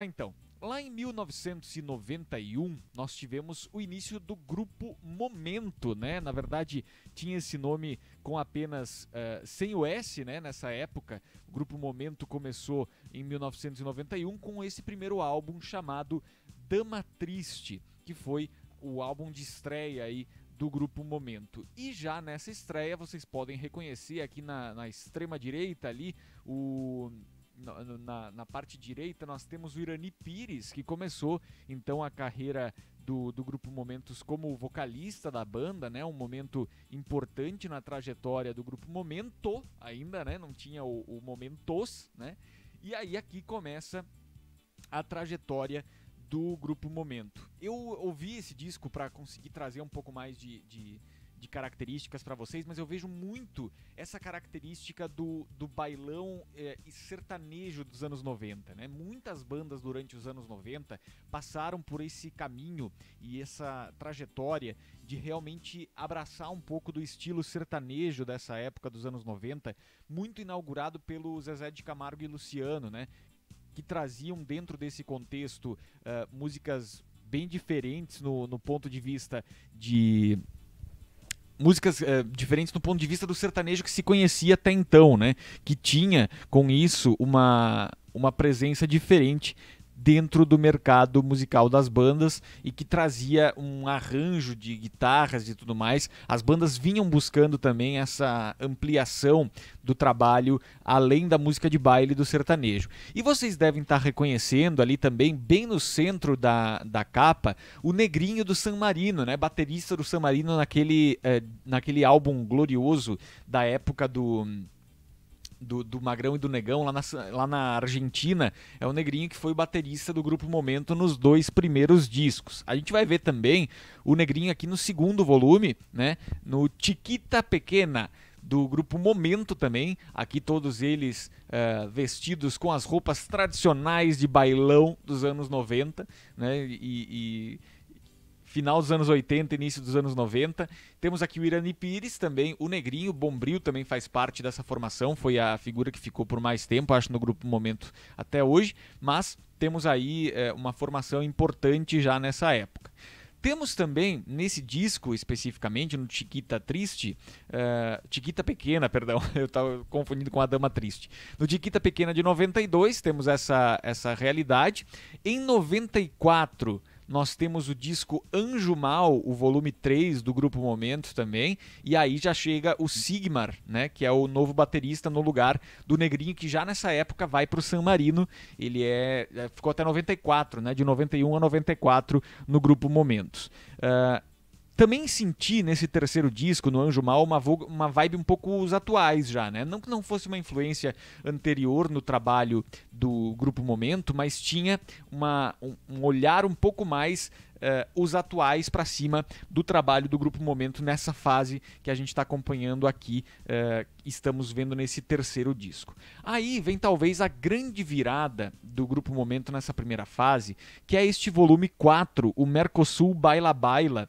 Então, lá em 1991 nós tivemos o início do grupo Momento, né? Na verdade tinha esse nome com apenas uh, sem o S, né? Nessa época, o grupo Momento começou em 1991 com esse primeiro álbum chamado Dama Triste, que foi o álbum de estreia aí do grupo Momento. E já nessa estreia vocês podem reconhecer aqui na, na extrema direita ali o na, na, parte direita, nós temos o Irani Pires, que começou então a carreira do, do grupo Momentos como vocalista da banda, né? Um momento importante na trajetória do grupo Momento, ainda, né? Não tinha o, o Momentos, né? E aí aqui começa a trajetória do grupo Momento. Eu ouvi esse disco para conseguir trazer um pouco mais de, de de características para vocês, mas eu vejo muito essa característica do, do bailão é, sertanejo dos anos 90, né? Muitas bandas durante os anos 90 passaram por esse caminho e essa trajetória de realmente abraçar um pouco do estilo sertanejo dessa época dos anos 90, muito inaugurado pelo Zezé de Camargo e Luciano, né? Que traziam dentro desse contexto uh, músicas bem diferentes no, no ponto de vista de músicas é, diferentes no ponto de vista do sertanejo que se conhecia até então, né? Que tinha com isso uma, uma presença diferente dentro do mercado musical das bandas e que trazia um arranjo de guitarras e tudo mais. As bandas vinham buscando também essa ampliação do trabalho além da música de baile do sertanejo. E vocês devem estar reconhecendo ali também, bem no centro da, da capa, o Negrinho do San Marino, né? baterista do San Marino naquele, eh, naquele álbum glorioso da época do do, do Magrão e do Negão lá na, lá na Argentina é o Negrinho que foi baterista do grupo Momento nos dois primeiros discos. A gente vai ver também o Negrinho aqui no segundo volume, né? No Chiquita Pequena do grupo Momento também. Aqui todos eles uh, vestidos com as roupas tradicionais de bailão dos anos 90, né? E, e final dos anos 80, início dos anos 90. Temos aqui o Irani Pires também, o Negrinho, o Bombril também faz parte dessa formação, foi a figura que ficou por mais tempo, acho, no grupo Momento até hoje, mas temos aí é, uma formação importante já nessa época. Temos também nesse disco especificamente, no Chiquita Triste, uh, é, Chiquita Pequena, perdão, eu estava confundindo com a Dama Triste. No Chiquita Pequena de 92 temos essa, essa realidade. Em 94 nós temos o disco Anjo Mal, o volume 3 do grupo Momento também, e aí já chega o Sigmar, né, que é o novo baterista no lugar do Negrinho que já nessa época vai para o San Marino, ele é, é ficou até 94, né, de 91 a 94 no grupo Momentos. Uh, também senti nesse terceiro disco, no Anjo Mal, uma, uma vibe um pouco os atuais já, né? Não que não fosse uma influência anterior no trabalho do Grupo Momento, mas tinha uma, um, um olhar um pouco mais Uh, os atuais para cima do trabalho do Grupo Momento nessa fase que a gente está acompanhando aqui, uh, estamos vendo nesse terceiro disco. Aí vem talvez a grande virada do Grupo Momento nessa primeira fase, que é este volume 4, o Mercosul Baila Baila,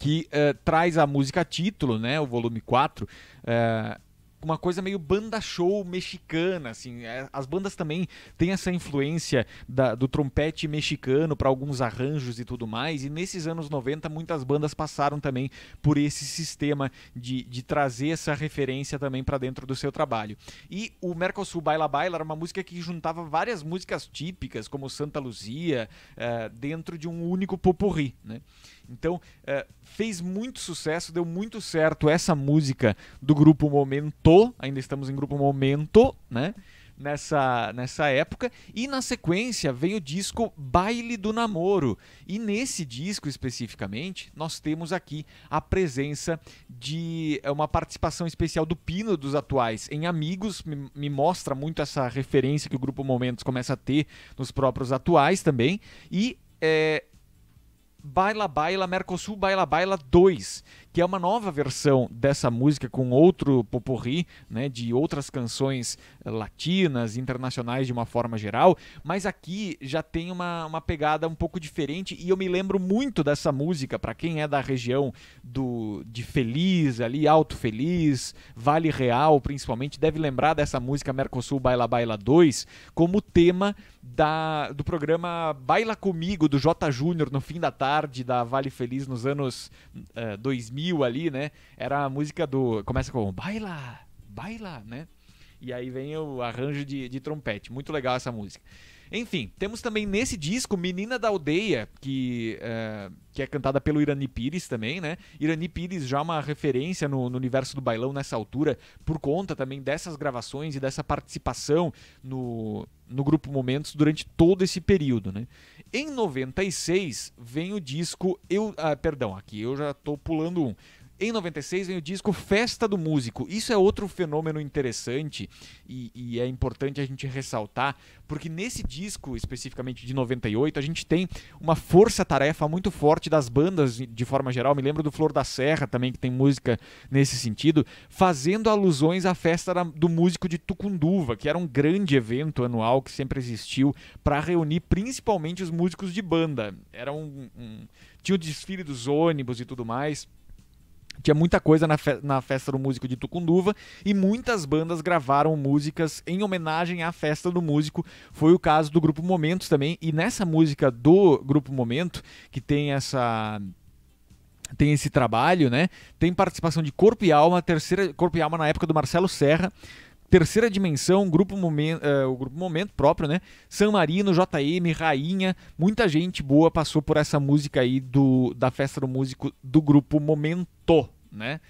que uh, traz a música título, né? O volume 4. Uh, eh, uma coisa meio banda show mexicana, assim. É, as bandas também têm essa influência da, do trompete mexicano para alguns arranjos e tudo mais. E nesses anos 90, muitas bandas passaram também por esse sistema de, de trazer essa referência também para dentro do seu trabalho. E o Mercosul Baila Baila era uma música que juntava várias músicas típicas, como Santa Luzia, uh, dentro de um único popurri, né? Então, é, fez muito sucesso, deu muito certo essa música do grupo Momento, ainda estamos em grupo Momento, né? Nessa, nessa época, e na sequência vem o disco Baile do Namoro. E nesse disco especificamente, nós temos aqui a presença de eh, uma participação especial do Pino dos Atuais em Amigos, me, me mostra muito essa referência que o Grupo Momentos começa a ter nos próprios atuais também. E é, Baila Baila Mercosul Baila Baila 2, que é uma nova versão dessa música com outro poporri, né, de outras canções eh, latinas, internacionais de uma forma geral, mas aqui já tem uma, uma pegada um pouco diferente e eu me lembro muito dessa música, para quem é da região do de Feliz, ali, Alto Feliz, Vale Real, principalmente, deve lembrar dessa música Mercosul Baila Baila 2 como tema da, do programa Baila Comigo, do J. Júnior, no fim da tarde, da Vale Feliz nos anos uh, eh, 2000 2000 ali, né? Era a música do. Começa com Baila, Baila, né? E aí vem o arranjo de, de trompete. Muito legal essa música. Enfim, temos também nesse disco Menina da Aldeia, que, uh, que é cantada pelo Irani Pires também, né? Irani Pires já é uma referência no, no, universo do bailão nessa altura, por conta também dessas gravações e dessa participação no, no grupo Momentos durante todo esse período, né? Em 96 vem o disco Eu, ah, perdão, aqui eu já estou pulando um. Em 96 vem o disco Festa do Músico. Isso é outro fenômeno interessante e, e é importante a gente ressaltar, porque nesse disco, especificamente de 98, a gente tem uma força-tarefa muito forte das bandas de forma geral. Me lembro do Flor da Serra também, que tem música nesse sentido, fazendo alusões à festa do músico de Tucunduva, que era um grande evento anual que sempre existiu para reunir principalmente os músicos de banda. Era um, um, tinha o desfile dos ônibus e tudo mais. Tinha muita coisa na, fe na festa do músico de Tucunduva e muitas bandas gravaram músicas em homenagem à festa do músico. Foi o caso do Grupo Momentos também. E nessa música do Grupo Momento, que tem essa tem esse trabalho, né? Tem participação de Corpo e Alma, terceira Corpo e Alma na época do Marcelo Serra, Terceira dimensão, grupo momento, uh, eh, o grupo momento próprio, né? San Marino, JM, Rainha, muita gente boa passou por essa música aí do da festa do músico do grupo Momento, né?